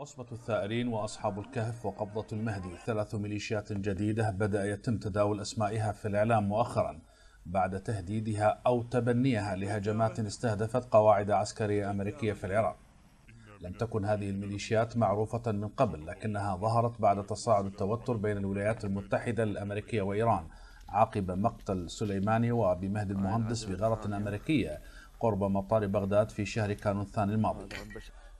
عصبة الثائرين وأصحاب الكهف وقبضة المهدي ثلاث ميليشيات جديدة بدأ يتم تداول أسمائها في الإعلام مؤخرا بعد تهديدها أو تبنيها لهجمات استهدفت قواعد عسكرية أمريكية في العراق لم تكن هذه الميليشيات معروفة من قبل لكنها ظهرت بعد تصاعد التوتر بين الولايات المتحدة الأمريكية وإيران عقب مقتل سليماني وأبي مهدي المهندس بغارة أمريكية قرب مطار بغداد في شهر كانون الثاني الماضي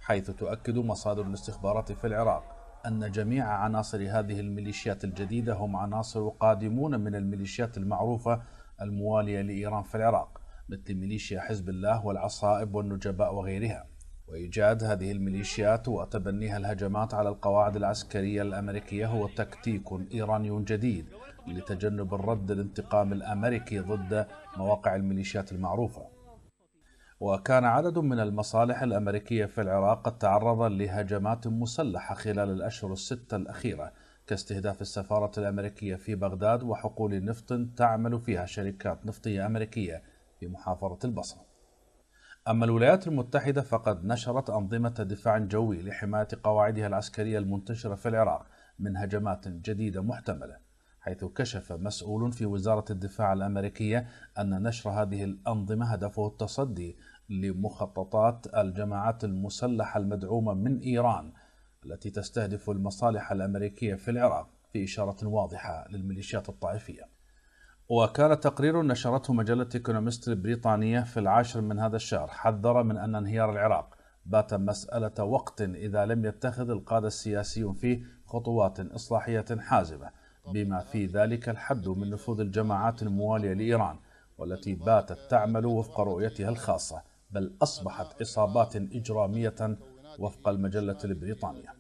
حيث تؤكد مصادر الاستخبارات في العراق أن جميع عناصر هذه الميليشيات الجديدة هم عناصر قادمون من الميليشيات المعروفة الموالية لإيران في العراق مثل ميليشيا حزب الله والعصائب والنجباء وغيرها وإيجاد هذه الميليشيات وتبنيها الهجمات على القواعد العسكرية الأمريكية هو تكتيك إيراني جديد لتجنب الرد الانتقام الأمريكي ضد مواقع الميليشيات المعروفة وكان عدد من المصالح الأمريكية في العراق قد تعرض لهجمات مسلحة خلال الأشهر الستة الأخيرة كاستهداف السفارة الأمريكية في بغداد وحقول نفط تعمل فيها شركات نفطية أمريكية في محافظة البصرة أما الولايات المتحدة فقد نشرت أنظمة دفاع جوي لحماية قواعدها العسكرية المنتشرة في العراق من هجمات جديدة محتملة حيث كشف مسؤول في وزارة الدفاع الأمريكية أن نشر هذه الأنظمة هدفه التصدي لمخططات الجماعات المسلحه المدعومه من ايران التي تستهدف المصالح الامريكيه في العراق في اشاره واضحه للميليشيات الطائفيه. وكان تقرير نشرته مجله ايكونومست البريطانيه في العاشر من هذا الشهر حذر من ان انهيار العراق بات مساله وقت اذا لم يتخذ القاده السياسيون فيه خطوات اصلاحيه حازمه بما في ذلك الحد من نفوذ الجماعات المواليه لايران والتي باتت تعمل وفق رؤيتها الخاصه بل أصبحت إصابات إجرامية وفق المجلة البريطانية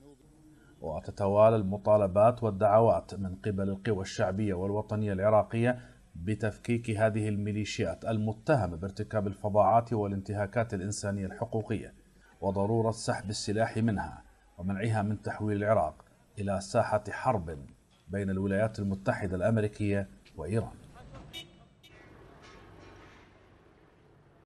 وتتوالى المطالبات والدعوات من قبل القوى الشعبية والوطنية العراقية بتفكيك هذه الميليشيات المتهمة بارتكاب الفظاعات والانتهاكات الإنسانية الحقوقية وضرورة سحب السلاح منها ومنعها من تحويل العراق إلى ساحة حرب بين الولايات المتحدة الأمريكية وإيران